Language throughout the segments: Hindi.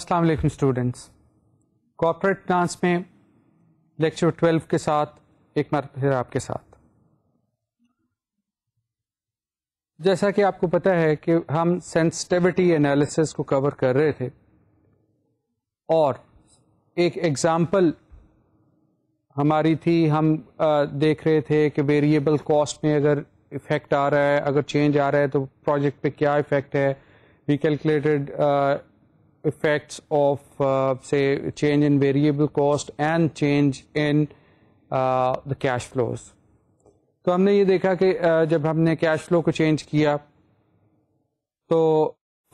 अस्सलाम वालेकुम स्टूडेंट्स कॉर्पोरेट प्लान्स में लेक्चर 12 के साथ एक बार फिर आपके साथ जैसा कि आपको पता है कि हम सेंसिटिविटी एनालिसिस को कवर कर रहे थे और एक एग्जाम्पल हमारी थी हम देख रहे थे कि वेरिएबल कॉस्ट में अगर इफेक्ट आ रहा है अगर चेंज आ रहा है तो प्रोजेक्ट पे क्या इफेक्ट है we calculated effects of uh, say change in variable cost and change in uh, the cash flows तो हमने ये देखा कि uh, जब हमने कैश फ्लो को चेंज किया तो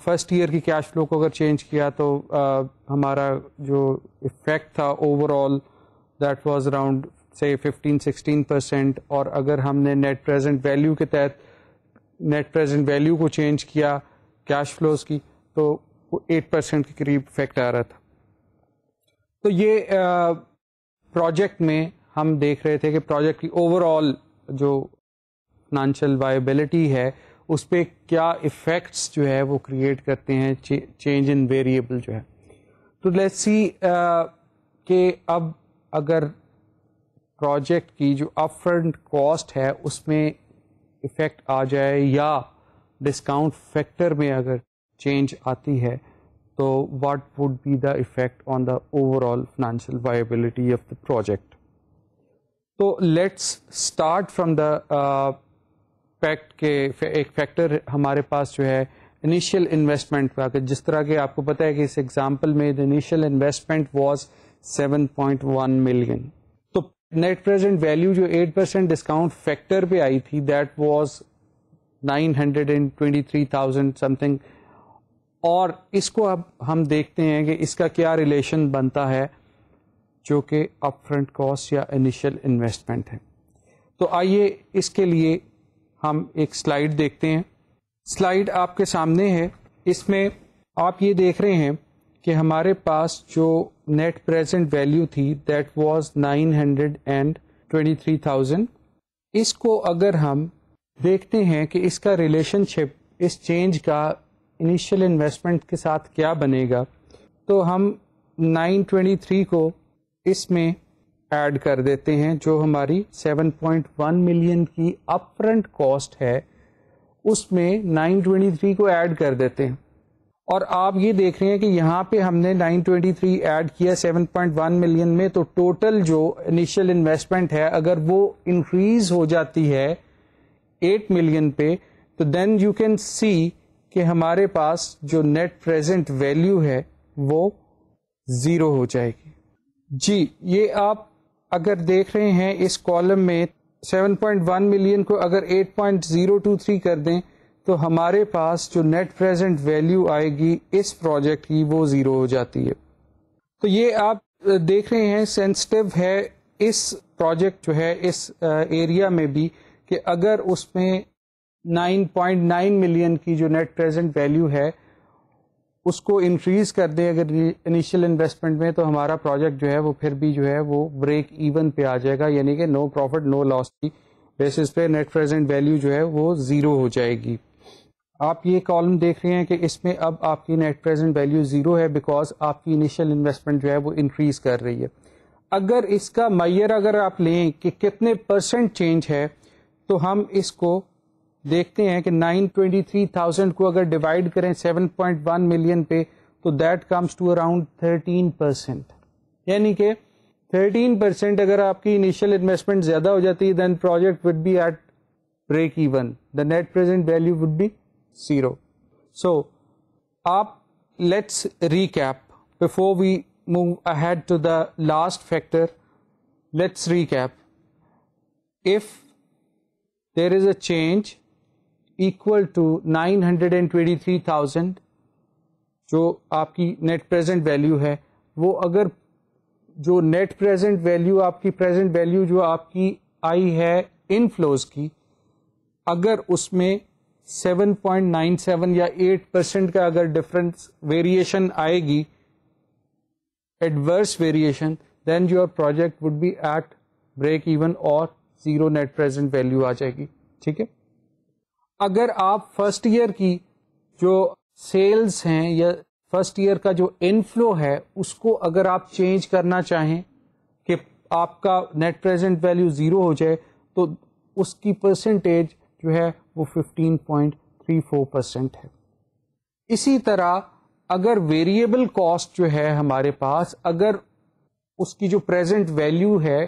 फर्स्ट ईयर की कैश फ्लो को अगर चेंज किया तो uh, हमारा जो इफेक्ट था ओवरऑल दैट वाज अराउंड से 15-16 परसेंट और अगर हमने नेट प्रेजेंट वैल्यू के तहत नेट प्रेजेंट वैल्यू को चेंज किया कैश फ्लोज की तो वो एट परसेंट के करीब इफेक्ट आ रहा था तो ये प्रोजेक्ट में हम देख रहे थे कि प्रोजेक्ट की ओवरऑल जो फाइनेंशियल वायबिलिटी है उस पर क्या इफ़ेक्ट्स जो है वो क्रिएट करते हैं चेंज इन वेरिएबल जो है तो लेट्स सी के अब अगर प्रोजेक्ट की जो अप्रंट कॉस्ट है उसमें इफ़ेक्ट आ जाए या डिस्काउंट फैक्टर में अगर change aati hai, so what would be the effect on the overall financial viability of the project? So तो let's start from the uh, fact के एक फैक्टर हमारे पास जो है इनिशियल इन्वेस्टमेंट का कि जिस तरह के आपको पता है कि इस एग्जांपल में the initial investment was 7.1 million तो नेट प्रेजेंट वैल्यू जो 8 परसेंट डिस्काउंट फैक्टर पे आई थी दैट वाज 923,000 समथिंग और इसको अब हम देखते हैं कि इसका क्या रिलेशन बनता है जो कि अपफ्रंट कॉस्ट या इनिशियल इन्वेस्टमेंट है तो आइए इसके लिए हम एक स्लाइड देखते हैं स्लाइड आपके सामने है इसमें आप ये देख रहे हैं कि हमारे पास जो नेट प्रेजेंट वैल्यू थी दैट वाज 923,000 इसको अगर हम देखते हैं कि इसका रिलेशनशिप इस चेंज का इनिशियल इन्वेस्टमेंट के साथ क्या बनेगा तो हम 923 को इसमें ऐड कर देते हैं जो हमारी 7.1 मिलियन की अपफ्रंट कॉस्ट है उसमें 923 को ऐड कर देते हैं और आप ये देख रहे हैं कि यहाँ पे हमने 923 ऐड किया 7.1 मिलियन में तो टोटल जो इनिशियल इन्वेस्टमेंट है अगर वो इंक्रीज हो जाती है 8 मिलियन पे तो देन यू कैन सी कि हमारे पास जो नेट प्रेजेंट वैल्यू है वो ज़ीरो हो जाएगी जी ये आप अगर देख रहे हैं इस कॉलम में 7.1 मिलियन को अगर 8.023 कर दें तो हमारे पास जो नेट प्रेजेंट वैल्यू आएगी इस प्रोजेक्ट की वो ज़ीरो हो जाती है तो ये आप देख रहे हैं सेंसिटिव है इस प्रोजेक्ट जो है इस एरिया में भी कि अगर उसमें 9.9 मिलियन की जो नेट प्रेजेंट वैल्यू है उसको इंक्रीज कर दें अगर इनिशियल इन्वेस्टमेंट में तो हमारा प्रोजेक्ट जो है वो फिर भी जो है वो ब्रेक इवन पे आ जाएगा यानी कि नो प्रॉफिट नो लॉस की बेसिस पे नेट प्रेजेंट वैल्यू जो है वो ज़ीरो हो जाएगी आप ये कॉलम देख रहे हैं कि इसमें अब आपकी नेट प्रेजेंट वैल्यू ज़ीरो है बिकॉज आपकी इनिशियल इन्वेस्टमेंट जो है वो इंक्रीज कर रही है अगर इसका मैयर अगर आप लें कि कितने परसेंट चेंज है तो हम इसको देखते हैं कि 923,000 को अगर डिवाइड करें 7.1 मिलियन पे तो that comes to around 13 percent यानी कि 13 परसेंट अगर आपकी इनिशियल इन्वेस्टमेंट ज़्यादा हो जाती है then project would be at break even the net present value would be zero so आप let's recap before we move ahead to the last factor let's recap if there is a change equal to nine hundred and twenty three thousand जो आपकी नेट प्रेजेंट वैल्यू है वो अगर जो नेट प्रेजेंट वैल्यू आपकी प्रेजेंट वैल्यू जो आपकी आई है इन फ्लोज की अगर उसमें सेवन पॉइंट नाइन सेवन या एट परसेंट का अगर डिफरेंस वेरिएशन आएगी adverse variation then your project would be at break even और जीरो नेट प्रेजेंट वैल्यू आ जाएगी ठीक है अगर आप फर्स्ट ईयर की जो सेल्स हैं या फर्स्ट ईयर का जो इनफ्लो है उसको अगर आप चेंज करना चाहें कि आपका नेट प्रेजेंट वैल्यू ज़ीरो हो जाए तो उसकी परसेंटेज जो है वो 15.34 परसेंट है इसी तरह अगर वेरिएबल कॉस्ट जो है हमारे पास अगर उसकी जो प्रेजेंट वैल्यू है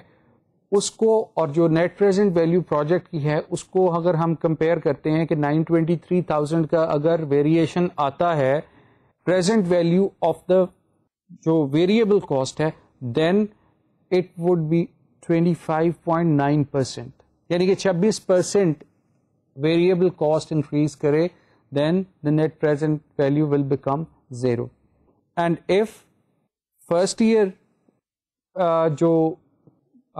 उसको और जो नेट प्रेजेंट वैल्यू प्रोजेक्ट की है उसको अगर हम कंपेयर करते हैं कि 923,000 का अगर वेरिएशन आता है प्रेजेंट वैल्यू ऑफ द जो वेरिएबल कॉस्ट है then it would be 25.9 percent यानी कि 26 परसेंट वेरिएबल कॉस्ट इंक्रीज करे then the net present value will become zero and if first year जो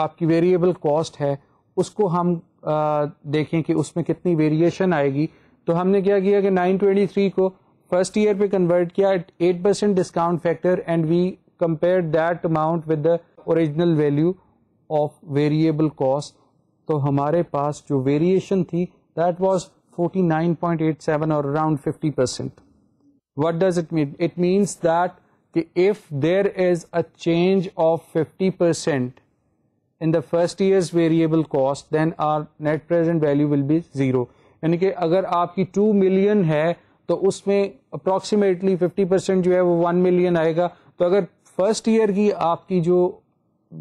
आपकी वेरिएबल कॉस्ट है उसको हम आ, देखें कि उसमें कितनी वेरिएशन आएगी तो हमने क्या किया कि 923 को फर्स्ट ईयर पे कन्वर्ट किया at eight percent discount factor and we compare that amount with the original value of variable cost तो हमारे पास जो वेरिएशन थी दैट वाज 49.87 और around 50 percent what does it mean it means that कि if there is a change of fifty percent in the first year's variable cost then our net present value will be zero यानी कि अगर आपकी टू मिलियन है तो उसमें अप्रोक्सीमेटली फिफ्टी परसेंट जो है वो वन मिलियन आएगा तो अगर फर्स्ट ईयर की आपकी जो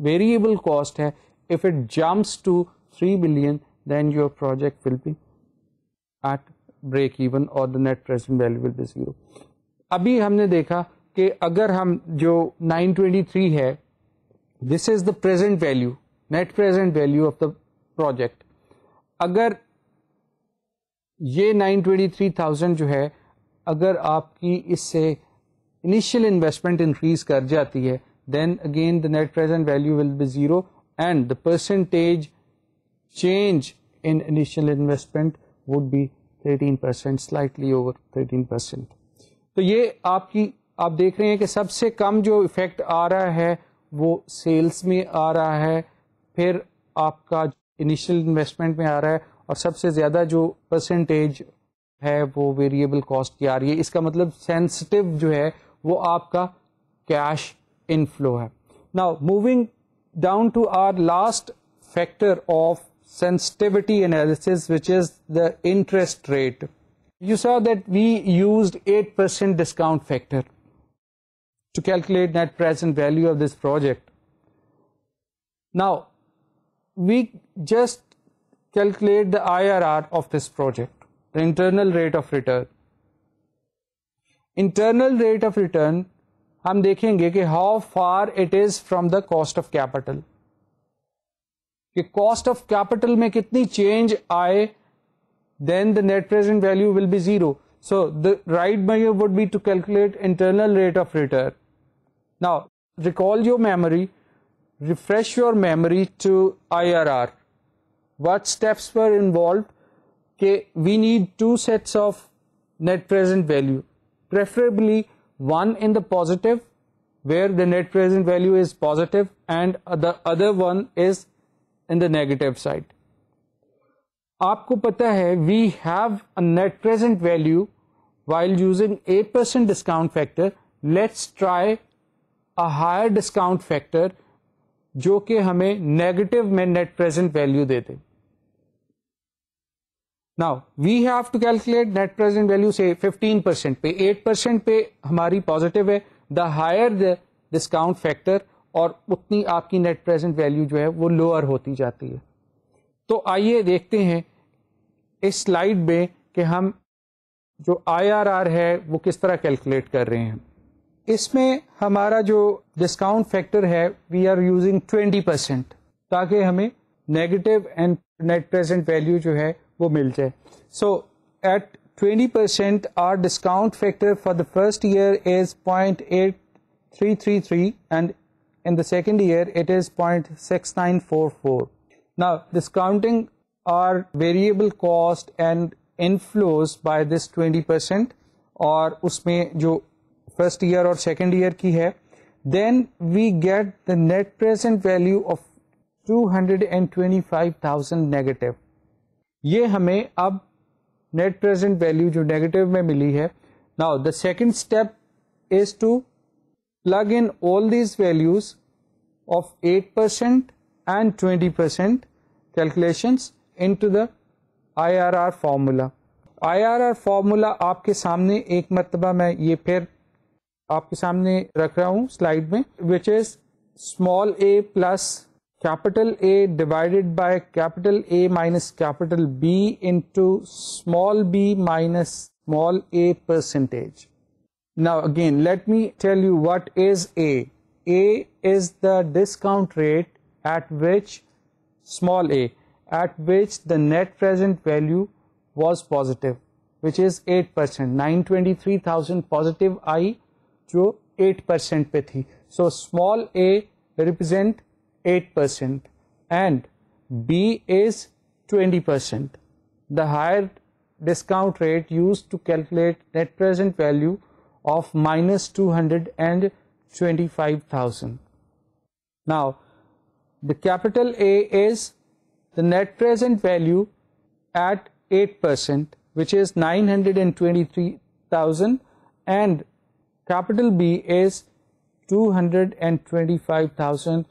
वेरिएबल कॉस्ट है if it jumps to three million then your project will be at break even और the net present value will be zero अभी हमने देखा कि अगर हम जो 923 है this is the present value net present value of the project अगर ये 923,000 जो है अगर आपकी इससे इनिशियल इन्वेस्टमेंट इंक्रीज कर जाती है then again the net present value will be zero and the percentage change in initial investment would be 13% slightly over 13% तो ये आपकी आप देख रहे हैं कि सबसे कम जो इफेक्ट आ रहा है वो सेल्स में आ रहा है फिर आपका इनिशियल इन्वेस्टमेंट में आ रहा है और सबसे ज़्यादा जो परसेंटेज है वो वेरिएबल कॉस्ट की आ रही है इसका मतलब सेंसिटिव जो है वो आपका कैश इनफ्लो है now moving down to our last factor of sensitivity analysis which is the interest rate you saw that we used 8% discount factor to calculate net present value of this project now we just calculate the IRR of this project, the internal rate of return. Internal rate of return, ہم دیکھیں گے کہ how far it is from the cost of capital. کہ cost of capital میں کتنی change آئے then the net present value will be zero. So the right way would be to calculate internal rate of return. Now recall your memory refresh your memory to IRR. What steps were involved? Okay, we need two sets of net present value, preferably one in the positive where the net present value is positive and the other one is in the negative side. आपको पता है we have a net present value while using 8% discount factor. Let's try a higher discount factor जो कि हमें नेगेटिव में नेट प्रेजेंट वैल्यू देते now we have to calculate net present value से 15 परसेंट पे 8 परसेंट पे हमारी पॉजिटिव है the higher the discount factor और उतनी आपकी नेट प्रेजेंट वैल्यू जो है वो लोअर होती जाती है तो आइए देखते हैं इस स्लाइड में कि हम जो आईआरआर है वो किस तरह कैलकुलेट कर रहे हैं इसमें हमारा जो डिस्काउंट फैक्टर है we are using twenty percent ताकि हमें negative and net present value जो है वो मिल जाए so at twenty percent our discount factor for the first year is point eight three three three and in the second year it is 0.6944 now discounting our variable cost and inflows by this 20% और उसमें जो फर्स्ट ईयर और सेकेंड ईयर की है then we get the net present value of 225,000 negative ये हमें अब नेट प्रेजेंट वैल्यू जो नेगेटिव में मिली है now the second step is to plug in all these values of 8% and 20% calculations into the IRR formula. IRR formula आपके सामने एक मरतबा मैं ये फिर आपके सामने रख रहा हूँ स्लाइड में which is small A plus capital A divided by capital A minus capital B into small B minus small a percentage. Now again, let me tell you what is A. A is the discount rate at which small a, at which the net present value was positive, which is 8%, 923,000 positive I जो 8 percent पे So small A represent 8 percent and B is 20 percent The higher discount rate used to calculate net present value of minus 225,000. Now, the capital A is the net present value at 8% which is 923,000 and capital B is 225,000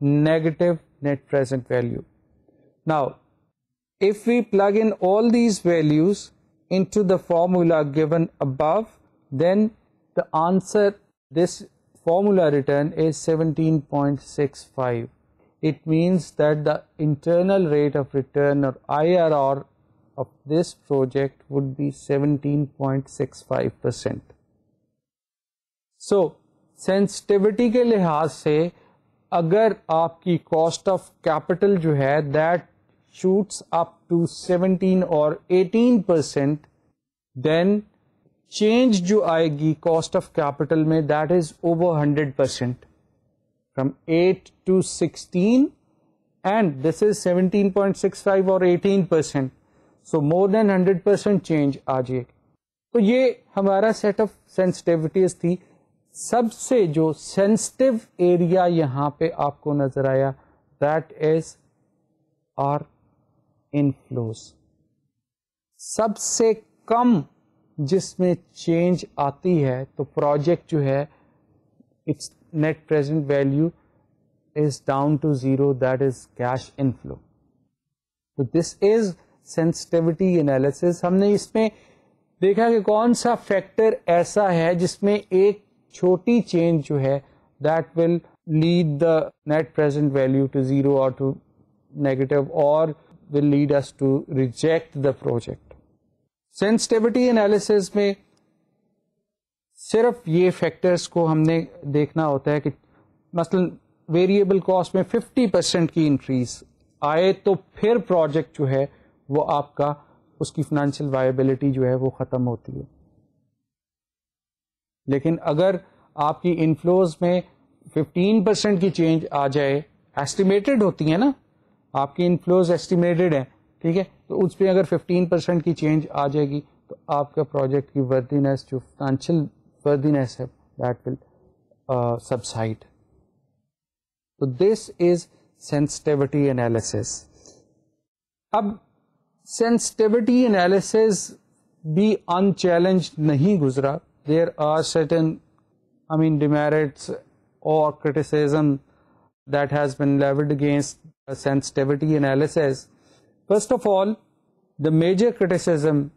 negative net present value. Now, if we plug in all these values into the formula given above, then the answer this formula return is 17.65. It means that the internal rate of return or IRR of this project would be 17.65 percent. So so, sensitivity के लिहाज से अगर आपकी कॉस्ट ऑफ कैपिटल जो है that shoots up to 17 or 18 percent, then change जो आएगी cost of capital में that is over 100 percent from 8 to 16 and this is 17.65 or 18 percent. So more than 100 percent change आ जाएगी तो ये हमारा सेट ऑफ सेंसिटिविटीज थी सबसे जो सेंसिटिव एरिया यहाँ पे आपको नजर आया दैट इज आर इनफ्लोस सबसे कम जिसमें चेंज आती है तो प्रोजेक्ट जो है its net present value is down to zero that is cash inflow तो दिस इज सेंसिटिविटी एनालिसिस हमने इसमें देखा कि कौन सा फैक्टर ऐसा है जिसमें एक छोटी चेंज जो है that will lead the net present value to zero और टू नेगेटिव और will lead us to reject the project sensitivity analysis में सिर्फ ये फैक्टर्स को हमने देखना होता है कि मसलन वेरिएबल कॉस्ट में 50 परसेंट की इंक्रीज आए तो फिर प्रोजेक्ट जो है वो आपका उसकी फाइनेंशियल वायबिलिटी जो है वो ख़त्म होती है लेकिन अगर आपकी इनफ्लोज में 15 परसेंट की चेंज आ जाए एस्टिमेटेड होती है ना आपकी इनफ्लोज एस्टिमेटेड है ठीक है तो उस पर अगर 15 परसेंट की चेंज आ जाएगी तो आपका प्रोजेक्ट की वर्दीनेस जो फाइनेंशियल वर्दीनेस है दैट विल सबसाइड तो दिस इज सेंसिटिविटी एनालिसिस अब सेंसिटिविटी एनालिसिस भी अनचैलेंज नहीं गुजरा there are certain I mean demerits or criticism that has been leveled against sensitivity analysis. First of all, the major criticism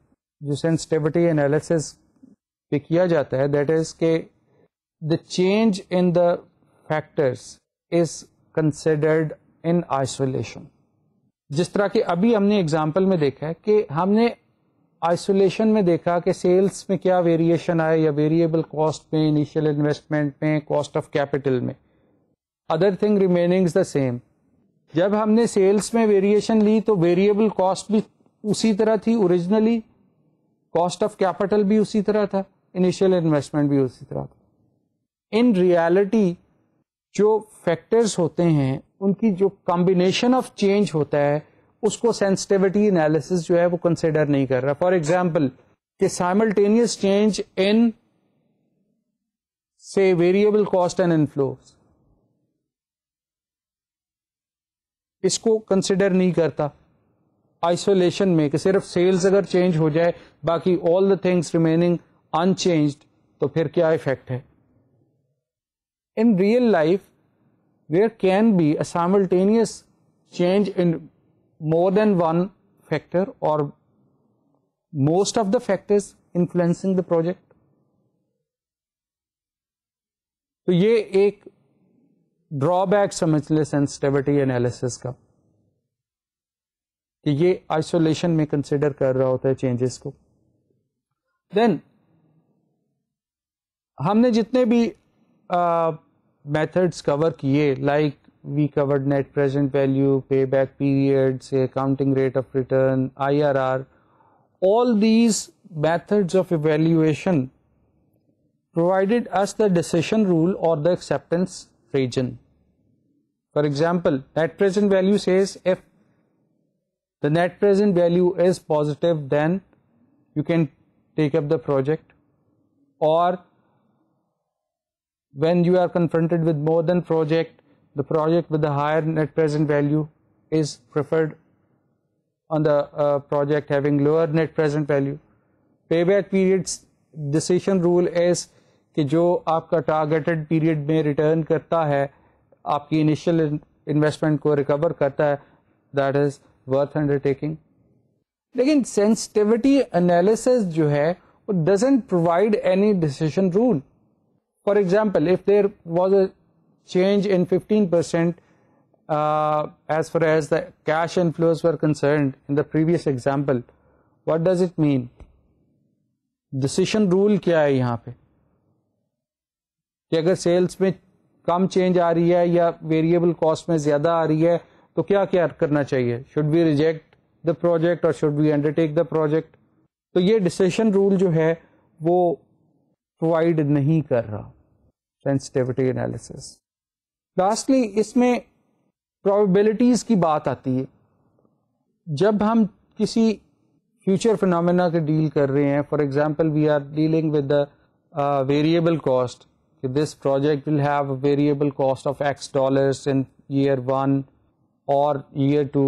जो sensitivity analysis pe kiya jata hai that is ke the change in the factors is considered in isolation. جس طرح کہ ابھی ہم نے हमने میں دیکھا ہے کہ ہم نے आइसोलेशन में देखा कि सेल्स में क्या वेरिएशन आए या वेरिएबल कॉस्ट में इनिशियल इन्वेस्टमेंट में कॉस्ट ऑफ कैपिटल में other thing remaining the same जब हमने सेल्स में वेरिएशन ली तो वेरिएबल कॉस्ट भी उसी तरह थी ओरिजिनली कॉस्ट ऑफ कैपिटल भी उसी तरह था इनिशियल इन्वेस्टमेंट भी उसी तरह था इन रियलिटी जो फैक्टर्स होते हैं उनकी जो कॉम्बिनेशन ऑफ चेंज होता है उसको सेंसिटिविटी एनालिसिस जो है वो कंसिडर नहीं कर रहा फॉर एग्जाम्पल कि simultaneous change in say variable cost and inflow इसको कंसिडर नहीं करता आइसोलेशन में कि सिर्फ सेल्स अगर चेंज हो जाए बाकी all the things remaining unchanged तो फिर क्या इफेक्ट है in real life there can be a simultaneous change in more than one factor or most of the factors influencing the project तो ये एक ड्रॉबैक समझ ले सेंसिटिविटी एनालिसिस का कि ये आइसोलेशन में कंसिडर कर रहा होता है चेंजेस को देन हमने जितने भी मेथड्स uh, कवर किए like we covered net present value, payback period, say accounting rate of return, IRR. All these methods of evaluation provided us the decision rule or the acceptance region. For example, net present value says if the net present value is positive then you can take up the project or when you are confronted with more than project the project with the higher net present value is preferred on the uh, project having lower net present value payback periods decision rule is ki jo aapka targeted period mein return karta hai aapki initial investment ko recover karta hai that is worth undertaking lekin sensitivity analysis jo hai it doesn't provide any decision rule for example if there was a change in 15% uh, as far as the cash inflows were concerned in the previous example, what does it mean? Decision rule क्या है यहाँ पे कि अगर सेल्स में कम चेंज आ रही है या वेरिएबल कॉस्ट में ज्यादा आ रही है तो क्या क्या करना चाहिए should be reject the project और should be undertake the project तो ये डिसीशन रूल जो है वो प्रोवाइड नहीं कर रहा sensitivity analysis. लास्टली इसमें प्रोबेबिलिटीज़ की बात आती है जब हम किसी फ्यूचर फिनोमेना के डील कर रहे हैं for example we are dealing with the variable cost कि this project will have variable cost of X dollars in year one और ईयर टू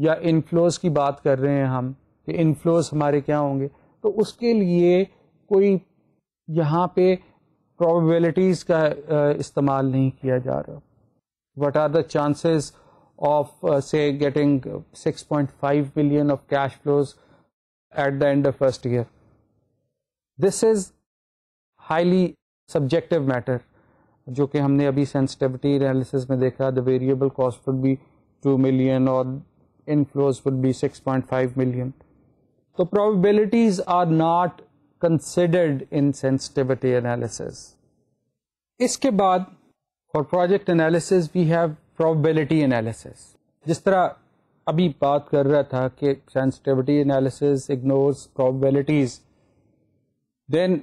या इनफ्लोज की बात कर रहे हैं हम कि इनफ्लोज हमारे क्या होंगे तो उसके लिए कोई यहाँ पे प्रोबेबिलिटीज़ का uh, इस्तेमाल नहीं किया जा रहा what are the chances of say getting 6.5 billion of cash flows at the end of first year this is highly subjective matter जो कि हमने अभी सेंसिटिविटी एनालिसिस में देखा the variable cost would be two million और इनफ्लोज वुड बी 6.5 मिलियन तो probabilities are not considered in sensitivity analysis इसके बाद for project analysis we have probability analysis जिस तरह अभी बात कर रहा था कि sensitivity analysis ignores probabilities then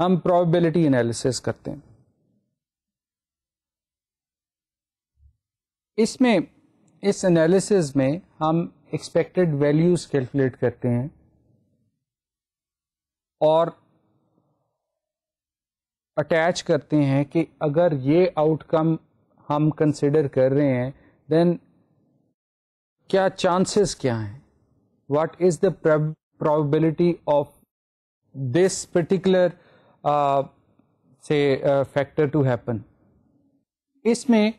हम probability analysis करते हैं इसमें इस एनालिसिस में हम एक्सपेक्टेड वैल्यूज कैलकुलेट करते हैं और अटैच करते हैं कि अगर ये आउटकम हम कंसिडर कर रहे हैं देन क्या चांसेस क्या हैं what is the probability of this particular say factor to happen इसमें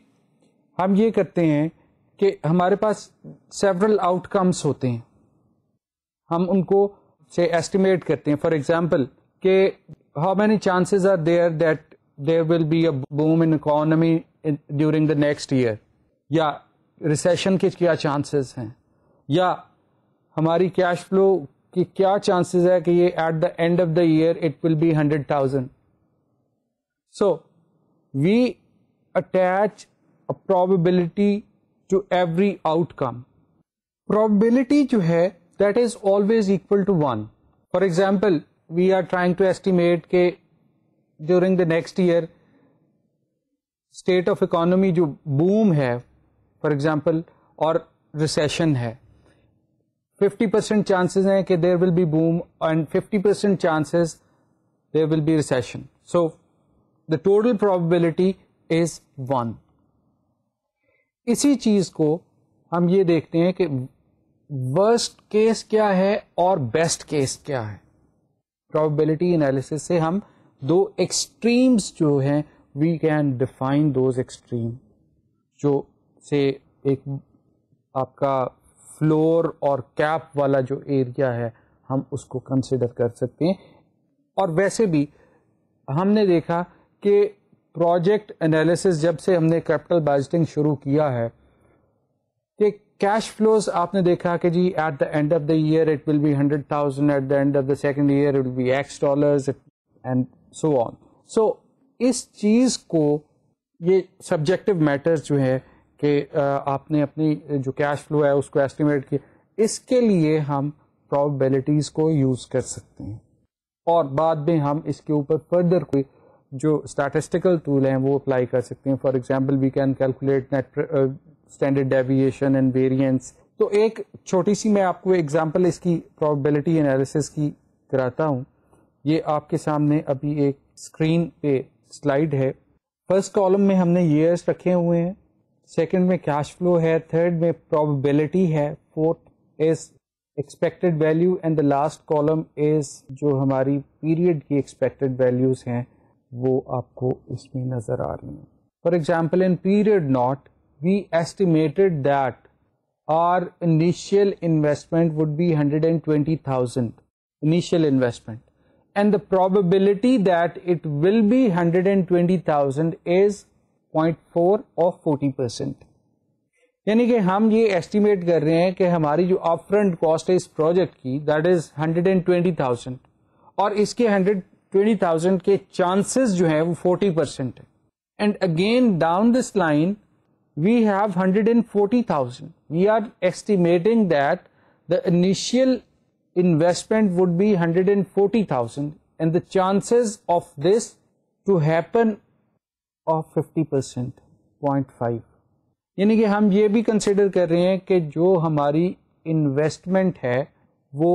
हम ये करते हैं कि हमारे पास सेवरल आउटकम्स होते हैं हम उनको से एस्टिमेट करते हैं फॉर एग्जाम्पल के how many chances are there that there will be a boom in economy during the next year या रिसेशन के क्या चांसेस हैं या हमारी कैश फ्लो की क्या चांसेस है कि ये at the end of the year it will be hundred thousand so we attach a probability to every outcome probability जो है that is always equal to 1. For example, we are trying to estimate ke during the next year state of economy जो boom है for example or recession है 50% chances हैं कि there will be boom and 50% chances there will be recession. So the total probability is 1. इसी चीज को हम ये देखते हैं कि वर्स्ट केस क्या है और बेस्ट केस क्या है प्रोबेबिलिटी एनालिसिस से हम दो एक्सट्रीम्स जो हैं we can define those extreme जो से एक आपका फ्लोर और कैप वाला जो एरिया है हम उसको कंसिडर कर सकते हैं और वैसे भी हमने देखा कि प्रोजेक्ट एनालिसिस जब से हमने कैपिटल बजटिंग शुरू किया है कि कैश फ्लोज आपने देखा कि जी at the end of the year it will be hundred thousand at the end of the second year it will be X dollars and so on so इस चीज को ये सब्जेक्टिव मैटर्स जो है कि आपने अपनी जो कैश फ्लो है उसको एस्टिमेट किया इसके लिए हम प्रोबेबिलिटीज को यूज कर सकते हैं और बाद में हम इसके ऊपर फर्दर कोई जो स्टैटिस्टिकल टूल हैं वो अप्लाई कर सकते हैं for example we can calculate net standard deviation and variance तो एक छोटी सी मैं आपको एग्जांपल इसकी प्रोबेबिलिटी एनालिसिस की कराता हूँ ये आपके सामने अभी एक स्क्रीन पे स्लाइड है फर्स्ट कॉलम में हमने ईयर्स रखे हुए हैं सेकंड में कैश फ्लो है थर्ड में प्रोबेबिलिटी है fourth is expected value and the last column is जो हमारी पीरियड की एक्सपेक्टेड वैल्यूज हैं वो आपको इसमें नज़र आ रही हैं for example in period not we estimated that our initial investment would be 120,000 initial investment and the probability that it will be 120,000 is 0.4 or 40 percent. यानी कि हम ये estimate कर रहे हैं कि हमारी जो अपफ्रंट कॉस्ट है इस प्रोजेक्ट की दैट 120,000 और इसके 120,000 के चांसेस जो हैं वो 40 percent है and again down this line we have 140,000. We are estimating that the initial investment would be 140,000 and the chances of this to happen of 50 percent point five यानी कि हम ये भी कंसिडर कर रहे हैं कि जो हमारी इन्वेस्टमेंट है वो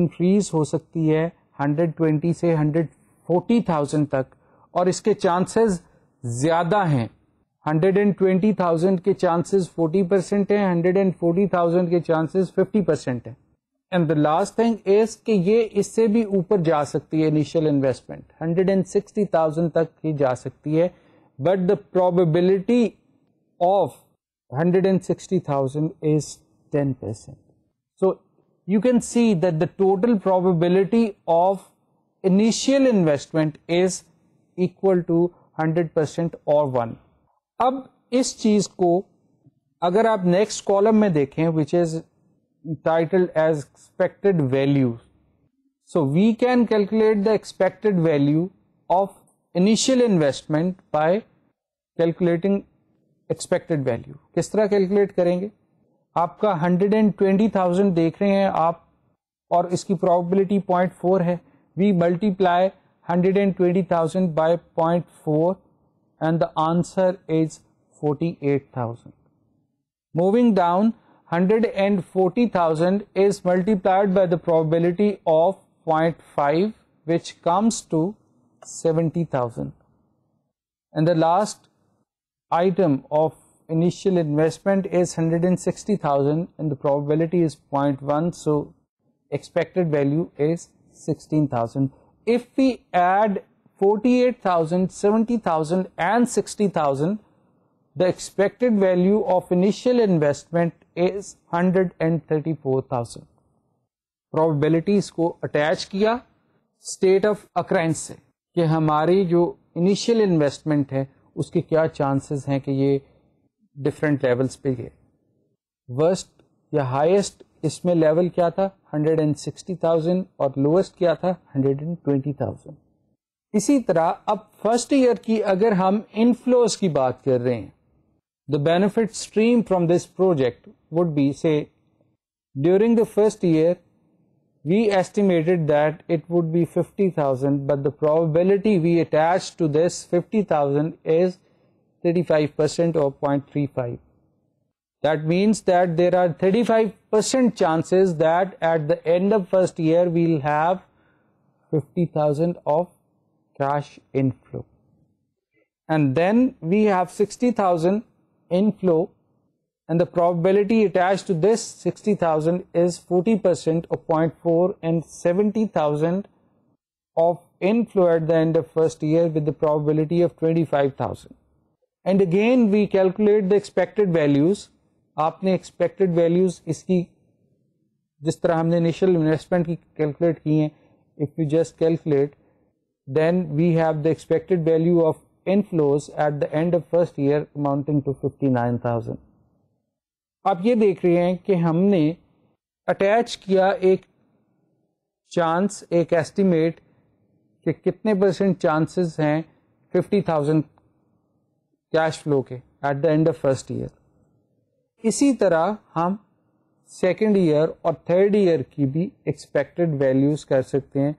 इंक्रीज हो सकती है 120 से 140,000 तक और इसके चांसेस ज़्यादा हैं 120,000 के चांसेज 40 परसेंट है थाउजेंड के चांसेज 50 परसेंट है and the last thing is के ये इससे भी ऊपर जा सकती है इनिशियल इन्वेस्टमेंट 160,000 तक ही जा सकती है but the probability of 160,000 is 10%. So you can see the total probability of initial investment is equal to hundred 100% और 1. अब इस चीज को अगर आप नेक्स्ट कॉलम में देखें which is titled as expected value so we can calculate the expected value of initial investment by calculating expected value किस तरह कैलकुलेट करेंगे आपका हंड्रेड एंड ट्वेंटी थाउजेंड देख रहे हैं आप और इसकी प्रोबेबिलिटी पॉइंट फोर है we multiply hundred and twenty thousand by point four and the answer is 48,000. Moving down 140,000 is multiplied by the probability of 0.5 which comes to 70,000. And the last item of initial investment is 160,000 and the probability is 0.1 so expected value is 16,000. If we add 48,000, 70,000 and 60,000, the expected value of initial investment is 134,000. Probability इसको अटैच किया स्टेट ऑफ अक्रांस से कि हमारी जो इनिशियल इन्वेस्टमेंट है उसके क्या चांसेस हैं कि ये डिफरेंट लेवल्स पे गए वर्स्ट या हाईएस्ट इसमें लेवल क्या था 160,000 और लोएस्ट क्या था 120,000 इसी तरह अब फर्स्ट ईयर की अगर हम इनफ्लोज की बात कर रहे हैं the benefit stream from this project would be say during the first year we estimated that it would be 50,000 but the probability we attach to this 50,000 is 35% or 0.35. That means that there are 35% chances that at the end of first year we'll have 50,000 of cash inflow and then we have 60,000 inflow and the probability attached to this 60,000 is 40% of 0.4 and 70,000 of inflow at the end of first year with the probability of 25,000 and again we calculate the expected values आपने expected values इसकी जिस तरह हमने initial investment की calculate की हैं if you just calculate then we have the expected value of inflows at the end of first year amounting to 59,000 आप ये देख रहे हैं कि हमने अटैच किया एक चांस एक एस्टीमेट कि कितने परसेंट चांसेस हैं 50,000 कैश फ्लो के at the end of first year इसी तरह हम सेकेंड ईयर और थर्ड ईयर की भी एक्सपेक्टेड वैल्यूज कर सकते हैं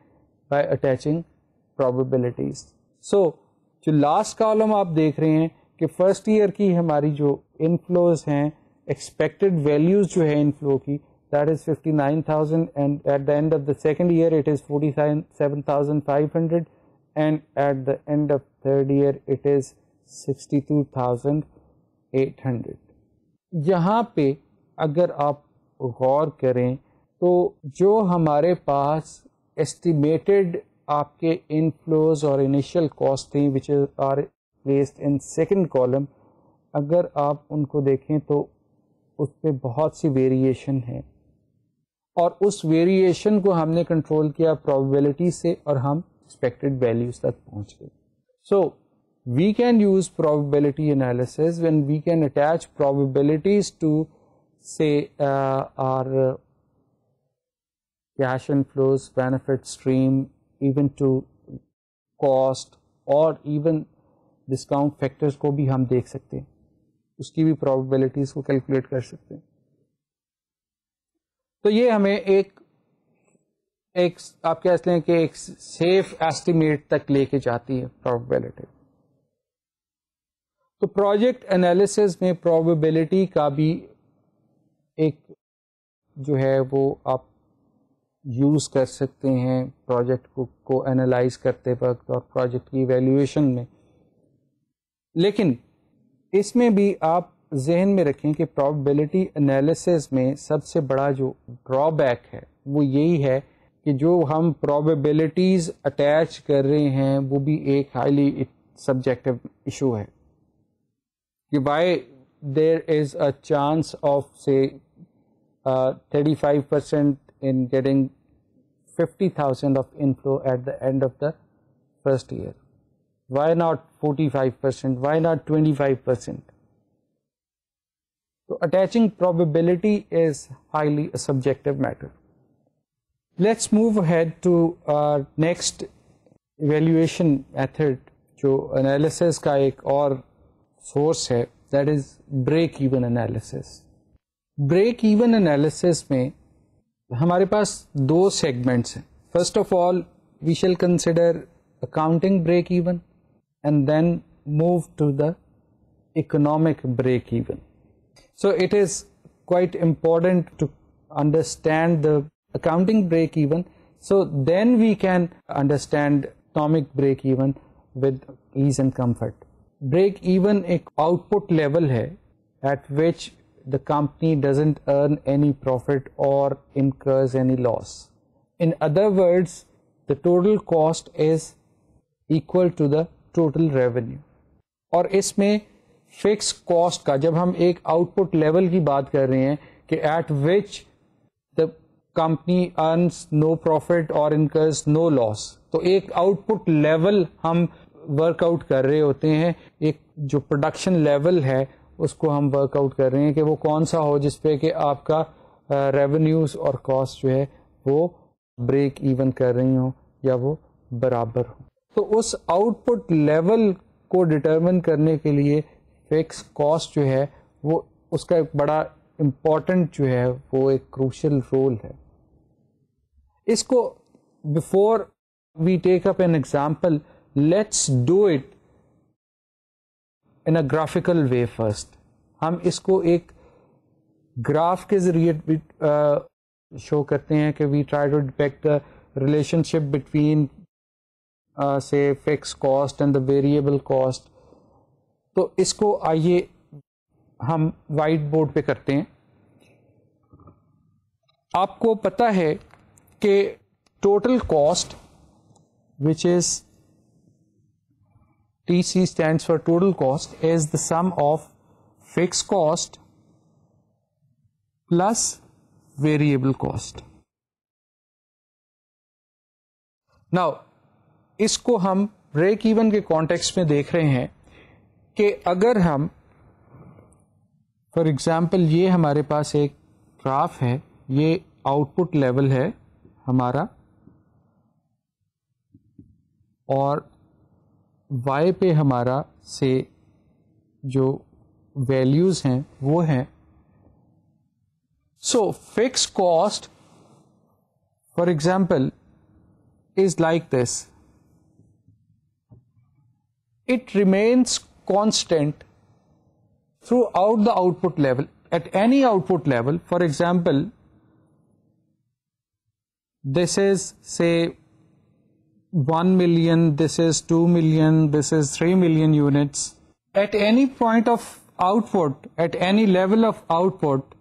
बाय अटैचिंग probabilities. सो जो लास्ट कॉलम आप देख रहे हैं कि फर्स्ट ईयर की हमारी जो इनफ्लोज हैं एक्सपेक्टेड वैल्यूज जो है इनफ्लो की that is fifty nine thousand and at the end of the second year it is forty seven thousand five 47,500 and at the end of third year it is 62,800 यहाँ पे अगर आप गौर करें तो जो हमारे पास एस्टिमेटेड आपके इनफ्लोज और इनिशियल कॉस्ट थी which are placed in second column अगर आप उनको देखें तो उस पर बहुत सी वेरिएशन है और उस वेरिएशन को हमने कंट्रोल किया प्रोबेबिलिटी से और हम एक्सपेक्टेड वैल्यूज तक पहुंच गए so we can use probability analysis when we can attach probabilities to say uh, our cash inflows benefit stream even to cost और इवन डिस्काउंट फैक्टर्स को भी हम देख सकते हैं उसकी भी प्रोबेबिलिटीज को कैलकुलेट कर सकते हैं तो ये हमें एक एक आप कह लें कि एक सेफ एस्टिमेट तक लेके जाती है प्रोबेबिलिटी तो प्रोजेक्ट एनालिसिस में प्रोबेबिलिटी का भी एक जो है वो आप यूज़ कर सकते हैं प्रोजेक्ट को को एनालाइज करते वक्त और प्रोजेक्ट की वैल्यूएशन में लेकिन इसमें भी आप जहन में रखें कि प्रॉबिलिटी एनालिसिस में सबसे बड़ा जो ड्रॉबैक है वो यही है कि जो हम प्रॉबिलिटीज़ अटैच कर रहे हैं वो भी एक हाईली सब्जेक्टिव इशू है कि by there is a chance of say thirty five percent in getting 50,000 of inflow at the end of the first year. Why not 45%? Why not 25%? So attaching probability is highly a subjective matter. Let's move ahead to our next evaluation method so analysis का एक और source है that is break-even analysis. Break-even analysis analysis हमारे पास दो सेगमेंट्स हैं first of all we shall consider accounting break even and then move to the economic break even. So it is quite important to understand the accounting break even. So then we can understand economic break even with ease and comfort. Break even एक output level है at which the company doesn't earn any profit or incurs any loss. In other words, the total cost is equal to the total revenue. और इसमें फिक्स कॉस्ट का जब हम एक आउटपुट लेवल की बात कर रहे हैं कि at which the company earns no profit और इनकर्स नो लॉस तो एक आउटपुट लेवल हम वर्कआउट कर रहे होते हैं एक जो प्रोडक्शन लेवल है उसको हम वर्कआउट कर रहे हैं कि वो कौन सा हो जिसपे कि आपका रेवेन्यूज और कॉस्ट जो है वो ब्रेक इवन कर रही हो या वो बराबर हो तो उस आउटपुट लेवल को डिटरमिन करने के लिए फिक्स कॉस्ट जो है वो उसका एक बड़ा इम्पॉर्टेंट जो है वो एक क्रूशल रोल है इसको before we take up an example let's do it in a graphical way first हम इसको एक ग्राफ के जरिए शो करते हैं कि we try to depict the relationship between say fix cost and the variable cost तो इसको आइए हम वाइट बोर्ड पे करते हैं आपको पता है कि total cost which is TC stands for total cost is the sum of fixed cost plus variable cost. Now इसको हम ब्रेक इवन के कॉन्टेक्स्ट में देख रहे हैं कि अगर हम फॉर एग्जांपल ये हमारे पास एक ग्राफ है ये आउटपुट लेवल है हमारा और वाई पे हमारा से जो वैल्यूज़ हैं वो हैं so fix cost for example is like this it remains constant throughout the output level at any output level for example this is say 1 million, this is 2 million, this is 3 million units. At any point of output, at any level of output,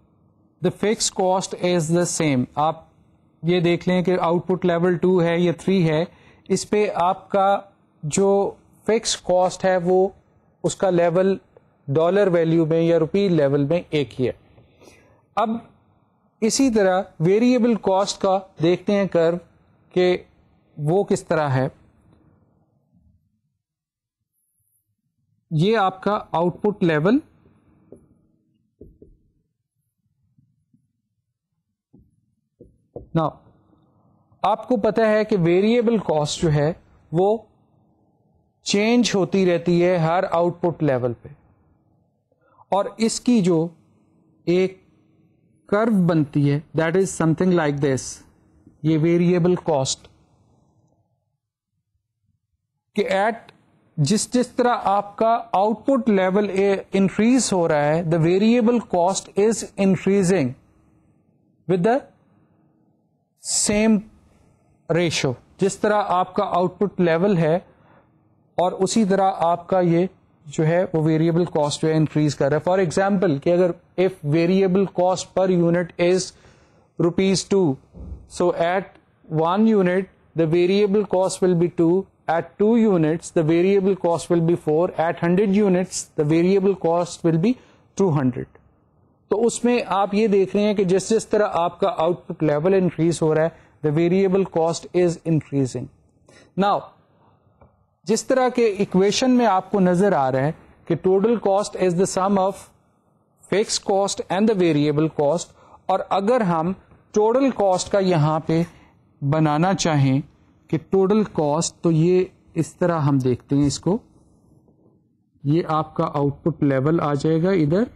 the fixed cost is the same. आप ये देख लें कि output level 2 है या 3 है, इस पे आपका जो फिक्स कॉस्ट है वो उसका लेवल डॉलर वैल्यू में या रुपी लेवल में एक ही है अब इसी तरह वेरिएबल कॉस्ट का देखते हैं कर्व कि वो किस तरह है ये आपका आउटपुट लेवल ना आपको पता है कि वेरिएबल कॉस्ट जो है वो चेंज होती रहती है हर आउटपुट लेवल पे और इसकी जो एक कर्व बनती है that is something like this ये वेरिएबल कॉस्ट कि एट जिस जिस तरह आपका आउटपुट लेवल इंक्रीज हो रहा है the variable cost is increasing with the same ratio जिस तरह आपका आउटपुट लेवल है और उसी तरह आपका ये जो है वो वेरिएबल कॉस्ट जो है इंक्रीज कर रहा है फॉर एग्जाम्पल कि अगर if variable cost per unit is rupees two so at one unit the variable cost will be two at 2 units the variable cost will be 4 at 100 units the variable cost will be 200 तो उसमें आप ये देख रहे हैं कि जिस जिस तरह आपका आउटपुट लेवल इंक्रीज हो रहा है the variable cost is increasing now जिस तरह के इक्वेशन में आपको नजर आ रहा है कि total cost is the sum of fix cost and the variable cost और अगर हम टोटल कॉस्ट का यहां पे बनाना चाहें कि टोटल कॉस्ट तो ये इस तरह हम देखते हैं इसको ये आपका आउटपुट लेवल आ जाएगा इधर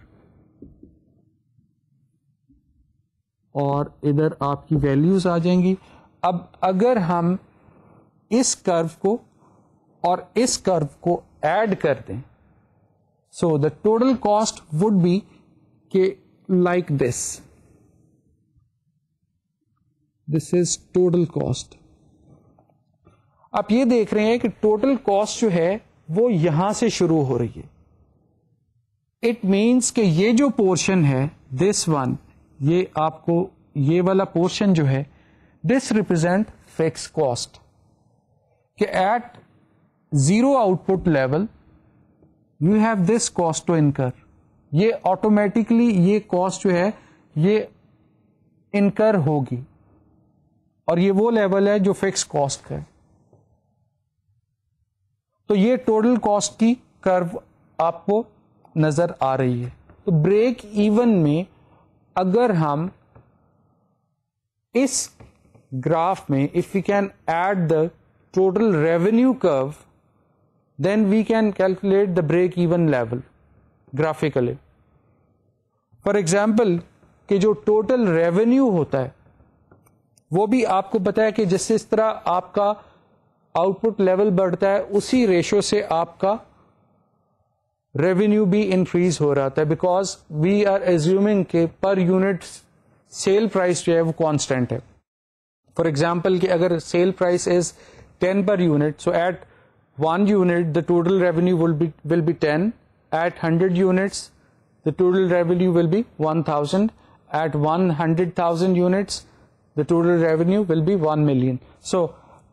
और इधर आपकी वैल्यूज आ जाएंगी अब अगर हम इस कर्व को और इस कर्व को ऐड कर दें so the total cost would be के like this this is total cost आप ये देख रहे हैं कि टोटल कॉस्ट जो है वो यहां से शुरू हो रही है इट मीन्स कि ये जो पोर्शन है दिस वन ये आपको ये वाला पोर्शन जो है दिस रिप्रेजेंट फिक्स कॉस्ट कि at zero output level you have this cost to incur ये ऑटोमेटिकली ये कॉस्ट जो है ये इनकर होगी और ये वो लेवल है जो फिक्स कॉस्ट का है तो ये टोटल कॉस्ट की कर्व आपको नजर आ रही है तो ब्रेक इवन में अगर हम इस ग्राफ में if you can add the total revenue curve then we can calculate the break even level graphically for example कि जो टोटल रेवेन्यू होता है वो भी आपको पता है कि जिस इस तरह आपका आउटपुट लेवल बढ़ता है उसी रेशो से आपका रेवेन्यू भी इंक्रीज हो रहा था बिकॉज वी आर एज्यूमिंग के पर यूनिट सेल प्राइस जो है वो कांस्टेंट है फॉर एग्जांपल कि अगर sale price is 10 per unit so at one unit the total revenue will be will be 10 at 100 units the total revenue will be 1000 at 100000 units the total revenue will be 1 million so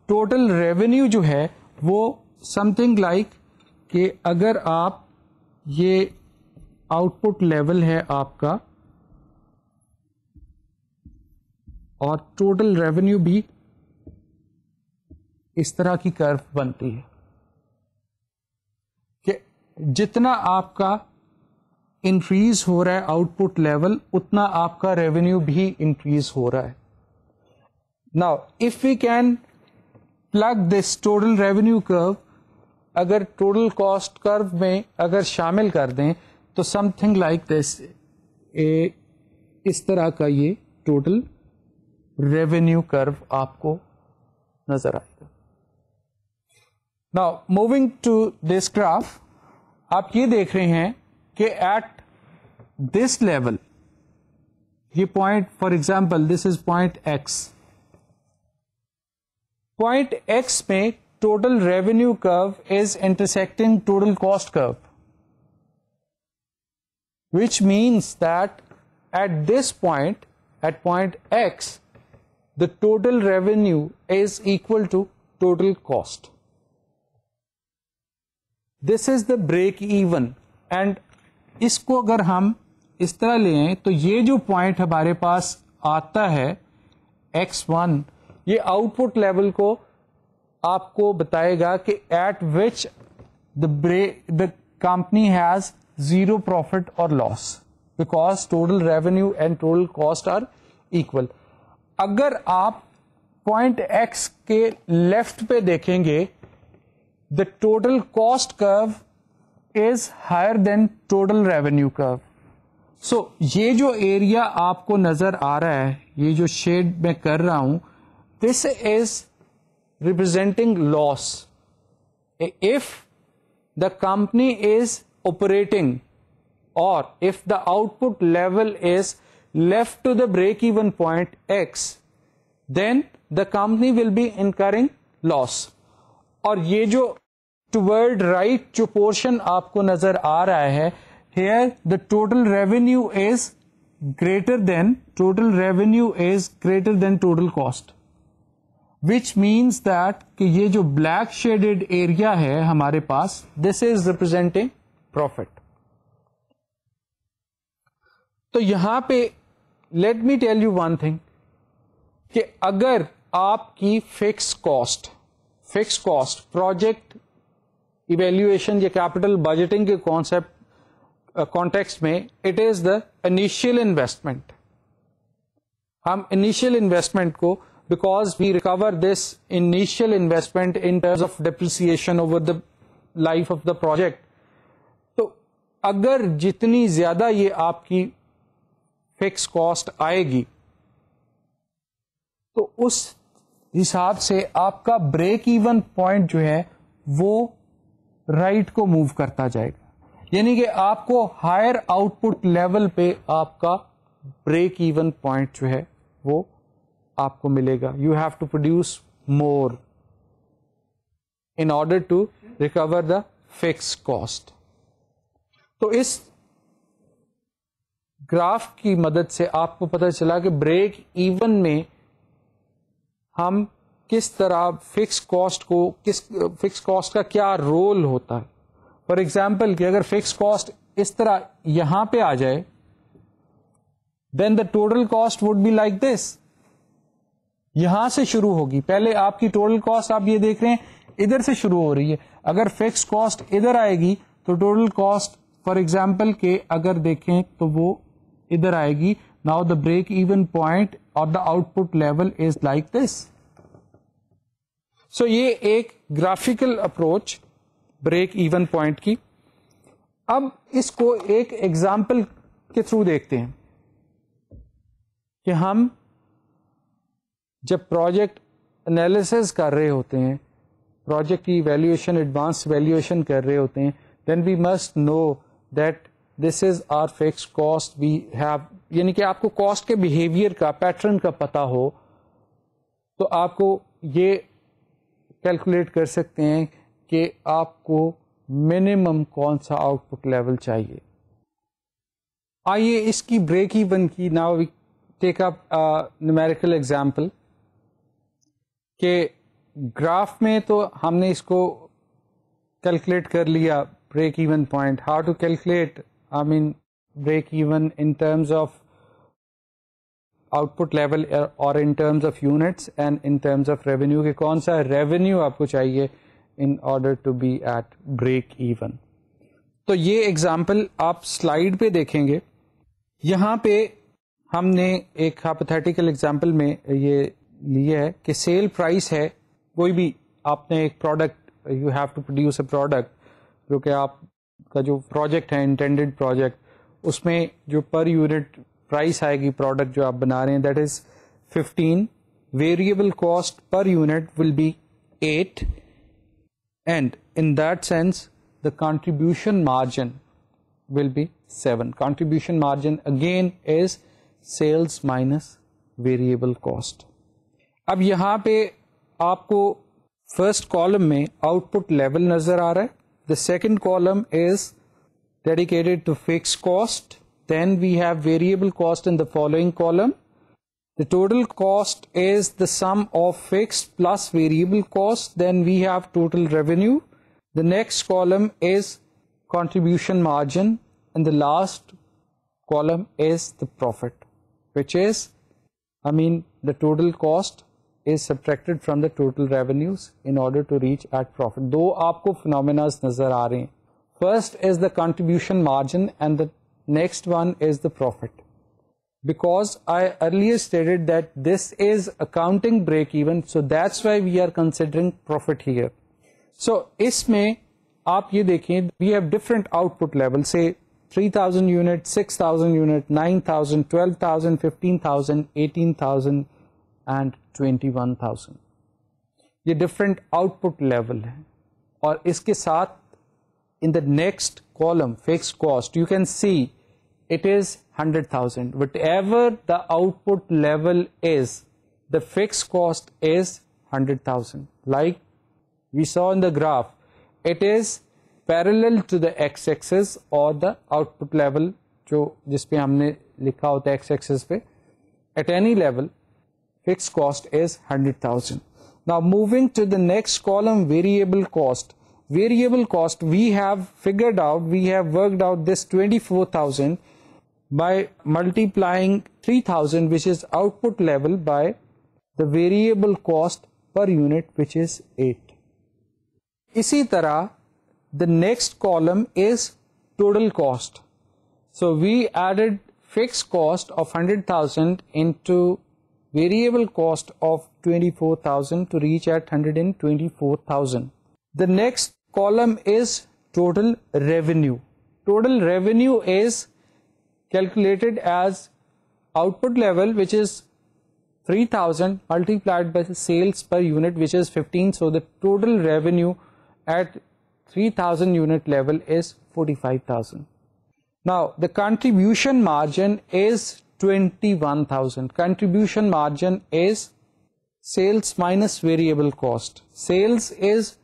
total revenue जो है वो समथिंग लाइक कि अगर आप ये आउटपुट लेवल है आपका और टोटल रेवेन्यू भी इस तरह की कर्व बनती है कि जितना आपका इंक्रीज हो रहा है आउटपुट लेवल उतना आपका रेवेन्यू भी इंक्रीज हो रहा है now if we can plug this total revenue curve अगर टोटल कॉस्ट कर्व में अगर शामिल कर दें तो समथिंग लाइक दिस इस तरह का ये टोटल रेवेन्यू कर्व आपको नजर आएगा now moving to this graph आप ये देख रहे हैं कि एट दिस लेवल ये point for example this is point X point X में total revenue curve is intersecting total cost curve which means that at this point, at point X, the total revenue is equal to total cost. This is the break even and इसको अगर हम इस तरह लें तो ये जो पॉइंट हमारे पास आता है X1 ये आउटपुट लेवल को आपको बताएगा कि एट विच द ब्रे the company has zero profit और loss because total revenue and total cost are equal अगर आप पॉइंट एक्स के लेफ्ट पे देखेंगे the total cost curve is higher than total revenue curve so ये जो एरिया आपको नजर आ रहा है ये जो शेड मैं कर रहा हूं this is representing loss. If the company is operating or if the output level is left to the break-even point X, then the company will be incurring loss. और ye jo toward right jo portion aapko nazar aa raha hai here the total revenue is greater than total revenue is greater than total cost which means that कि ये जो ब्लैक शेडेड एरिया है हमारे पास दिस इज रिप्रेजेंटिंग प्रॉफिट तो यहां पे let me tell you one thing कि अगर आपकी fix cost fix cost project evaluation या कैपिटल बजटिंग के कॉन्सेप्ट कॉन्टेक्स्ट uh, में it is the initial investment हम इनिशियल इन्वेस्टमेंट को because we recover this initial investment in terms of depreciation over the life of the project तो अगर जितनी ज्यादा ये आपकी फिक्स कॉस्ट आएगी तो उस हिसाब से आपका ब्रेक इवन पॉइंट जो है वो राइट right को मूव करता जाएगा यानी कि आपको हायर आउटपुट लेवल पे आपका ब्रेक इवन पॉइंट जो है वो आपको मिलेगा you have to produce more in order to recover the fix cost तो इस ग्राफ की मदद से आपको पता चला कि ब्रेक इवन में हम किस तरह फिक्स कॉस्ट को किस फिक्स कॉस्ट का क्या रोल होता है फॉर एग्जाम्पल कि अगर फिक्स कॉस्ट इस तरह यहां पे आ जाए then the total cost would be like this यहां से शुरू होगी पहले आपकी टोटल कॉस्ट आप ये देख रहे हैं इधर से शुरू हो रही है अगर फिक्स कॉस्ट इधर आएगी तो टोटल कॉस्ट फॉर एग्जाम्पल के अगर देखें तो वो इधर आएगी now the break even point और the output level is like this so ये एक graphical approach break even point की अब इसको एक एग्जाम्पल के थ्रू देखते हैं कि हम जब प्रोजेक्ट एनालिसिस कर रहे होते हैं प्रोजेक्ट की वैल्यूएशन एडवांस वैल्यूएशन कर रहे होते हैं then we must know that this is our fix cost we have यानी कि आपको कॉस्ट के बिहेवियर का पैटर्न का पता हो तो आपको ये कैलकुलेट कर सकते हैं कि आपको मिनिमम कौन सा आउटपुट लेवल चाहिए आइए इसकी ब्रेक इवन की now we take up numerical example कि ग्राफ में तो हमने इसको कैलकुलेट कर लिया break even point how to calculate I mean break even in terms of output level और in terms of units and in terms of revenue के कौन सा रेवेन्यू आपको चाहिए in order to be at break even तो ये एग्जाम्पल आप स्लाइड पे देखेंगे यहाँ पे हमने एक हापोथेटिकल एग्जाम्पल में ये लिए है कि सेल प्राइस है कोई भी आपने एक product you have to produce a product जो कि आपका जो प्रोजेक्ट है इंटेंडेड प्रोजेक्ट उसमें जो पर यूनिट प्राइस आएगी प्रोडक्ट जो आप बना रहे हैं that is 15 variable cost per unit will be 8 and in that sense the contribution margin will be 7 contribution margin again is sales minus variable cost अब यहाँ पे आपको फर्स्ट कॉलम में आउटपुट लेवल नजर आ रहा है the second column is dedicated to fixed cost then we have variable cost in the following column the total cost is the sum of fixed plus variable cost then we have total revenue the next column is contribution margin and the last column is the profit which is I mean the total cost is subtracted from the total revenues in order to reach at profit. दो आपको phenomenas नजर आ First is the contribution margin and the next one is the profit. Because I earlier stated that this is accounting break even, so that's why we are considering profit here. So इसमें आप ये देखें we have different output levels say 3000 units, 6000 units, 9000, 12000, 15000, 18000 and twenty one thousand ये डिफरेंट आउटपुट लेवल है और इसके साथ in the next column fixed cost you can see it is 100,000 whatever the output level is the fixed cost is 100,000 like we saw in the graph it is parallel to the x-axis or the output level जो जिस पे हमने लिखा होता है x-axis पे at any level fixed cost is 100,000. Now moving to the next column variable cost. Variable cost we have figured out, we have worked out this 24,000 by multiplying 3000 which is output level by the variable cost per unit which is 8. इसी तरह the next column is total cost. So we added fixed cost of 100,000 into variable cost of 24,000 to reach at 124,000. The next column is total revenue. Total revenue is calculated as output level which is 3000 multiplied by sales per unit which is 15 so the total revenue at 3000 unit level is 45000 now the contribution margin is 21,000. Contribution margin is sales minus variable cost. Sales is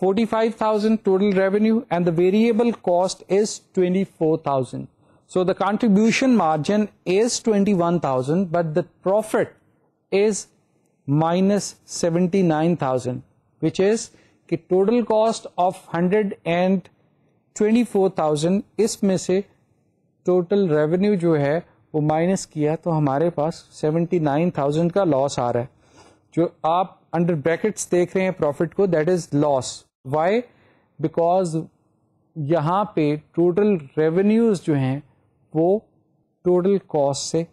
45,000 total revenue and the variable cost is 24,000. So the contribution margin is 21,000 but the profit is minus 79,000 which is the total cost of hundred and twenty-four thousand. And twenty total revenue इसमें से वो माइनस किया तो हमारे पास 79,000 का लॉस आ रहा है जो आप अंडर ब्रैकेट्स देख रहे हैं प्रॉफिट को that is loss why because यहाँ पे टोटल रेवेन्यूज जो हैं वो टोटल कॉस्ट से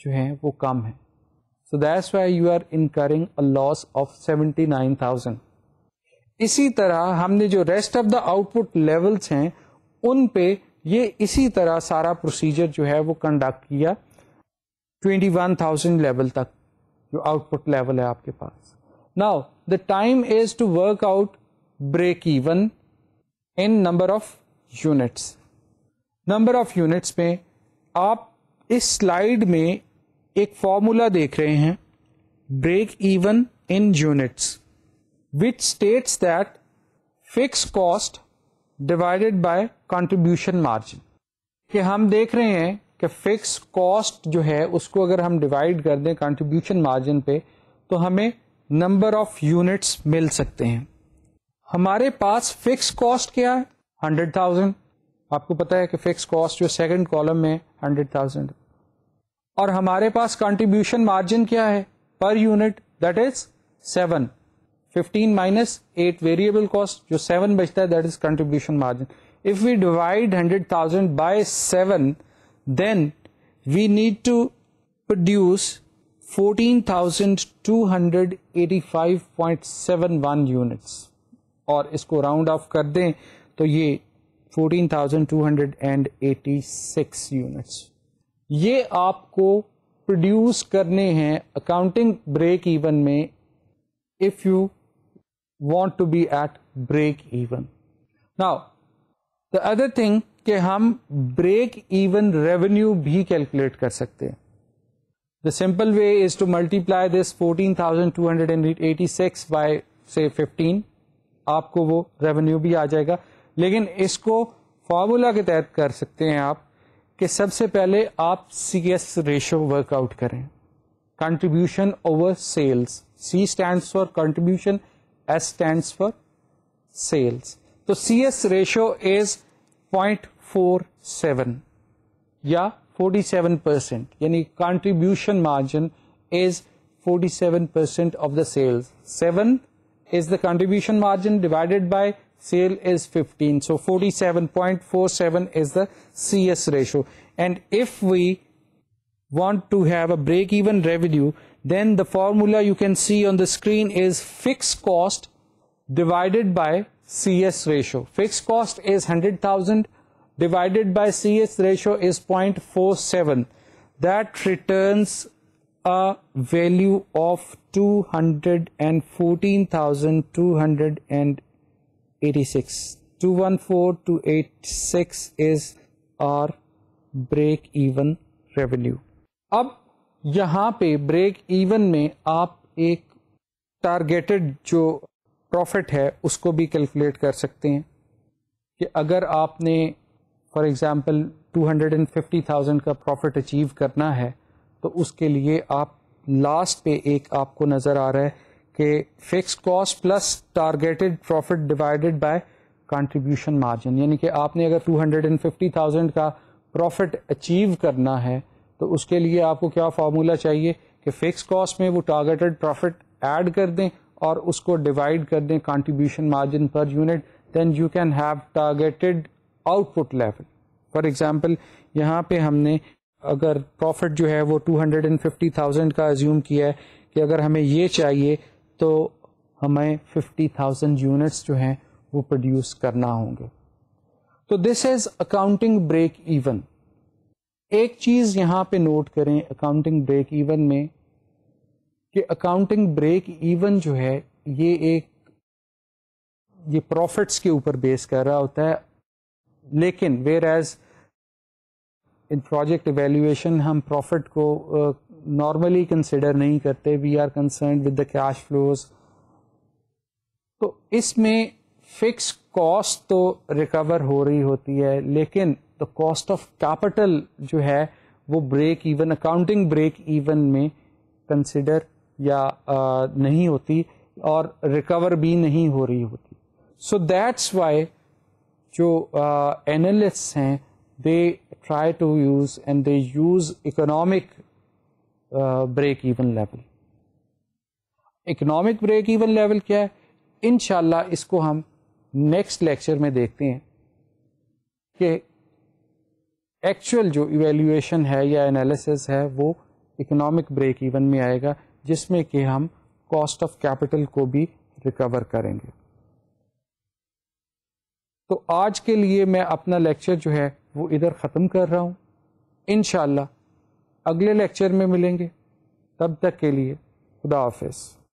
जो हैं वो कम है so that's why you are incurring a loss of seventy nine thousand इसी तरह हमने जो rest of the output levels हैं उन पे ये इसी तरह सारा प्रोसीजर जो है वो कंडक्ट किया 21,000 लेवल तक जो आउटपुट लेवल है आपके पास now the time is to work out break even in number of units number of units में आप इस स्लाइड में एक फॉर्मूला देख रहे हैं break even in units which states that fix cost divided by contribution margin कि हम देख रहे हैं कि फिक्स कॉस्ट जो है उसको अगर हम डिवाइड कर दें कंट्रीब्यूशन मार्जिन पे तो हमें नंबर ऑफ यूनिट्स मिल सकते हैं हमारे पास फिक्स कॉस्ट क्या है हंड्रेड थाउजेंड आपको पता है कि फिक्स कॉस्ट जो सेकंड कॉलम में हंड्रेड थाउजेंड और हमारे पास कंट्रीब्यूशन मार्जिन क्या है per unit that is seven 15 minus 8 variable cost जो 7 बचता है that is contribution margin if we divide 100,000 by 7 then we need to produce 14,285.71 units और इसको राउंड ऑफ कर दें तो ये 14,286 यूनिट्स ये आपको प्रोड्यूस करने हैं अकाउंटिंग ब्रेक इवन में if you want to be at break even. Now, the other thing ke hum break even revenue bhi calculate kar sakte The simple way is to multiply this 14,286 by say 15. aapko wo revenue bhi aa jayega lekin isko formula ke तहत कर सकते हैं आप कि सबसे पहले आप सी एस रेशो वर्कआउट करें contribution over sales C stand for contribution S stands for sales. So CS ratio is 0.47 yeah 47% yani contribution margin is 47% of the sales. 7 is the contribution margin divided by sale is 15. So 47.47 is the CS ratio and if we want to have a break-even revenue then the formula you can see on the screen is fixed cost divided by CS ratio. Fixed cost is 100,000 divided by CS ratio is 0.47. That returns a value of 214,286. 214,286 is our break even revenue. Up यहाँ पे ब्रेक इवन में आप एक टारगेटेड जो प्रॉफिट है उसको भी कैलकुलेट कर सकते हैं कि अगर आपने फॉर एग्ज़ाम्पल 250,000 का प्रॉफिट अचीव करना है तो उसके लिए आप लास्ट पे एक आपको नज़र आ रहा है कि fix cost plus targeted profit divided by contribution margin यानी कि आपने अगर 250,000 का प्रॉफिट अचीव करना है तो उसके लिए आपको क्या फार्मूला चाहिए कि फिक्स कॉस्ट में वो टारगेटेड प्रॉफिट ऐड कर दें और उसको डिवाइड कर दें contribution margin per unit then you can have targeted output level for example यहाँ पे हमने अगर प्रॉफिट जो है वो 250,000 का एज्यूम किया है कि अगर हमें ये चाहिए तो हमें 50,000 यूनिट्स जो हैं वो प्रोड्यूस करना होंगे तो this is accounting break even एक चीज यहां पे नोट करें अकाउंटिंग ब्रेक इवन में कि अकाउंटिंग ब्रेक इवन जो है ये एक ये प्रॉफिट्स के ऊपर बेस कर रहा होता है लेकिन whereas in project evaluation हम प्रॉफिट को नॉर्मली uh, कंसिडर नहीं करते we are concern with the cash flows तो इसमें फिक्स कॉस्ट तो रिकवर हो रही होती है लेकिन तो कॉस्ट ऑफ कैपिटल जो है वो break even accounting break even में कंसिडर या आ, नहीं होती और रिकवर भी नहीं हो रही होती सो दैट्स वाई जो एनालिस्ट हैं they try to use and they use economic break even level economic break even level क्या है इन इसको हम नेक्स्ट लेक्चर में देखते हैं कि एक्चुअल जो इवेल्यूएशन है या एनालिसिस है वो इकोनॉमिक ब्रेक इवन में आएगा जिसमें कि हम कॉस्ट ऑफ कैपिटल को भी रिकवर करेंगे तो आज के लिए मैं अपना लेक्चर जो है वो इधर ख़त्म कर रहा हूँ इन अगले लेक्चर में मिलेंगे तब तक के लिए खुदा हाफिज़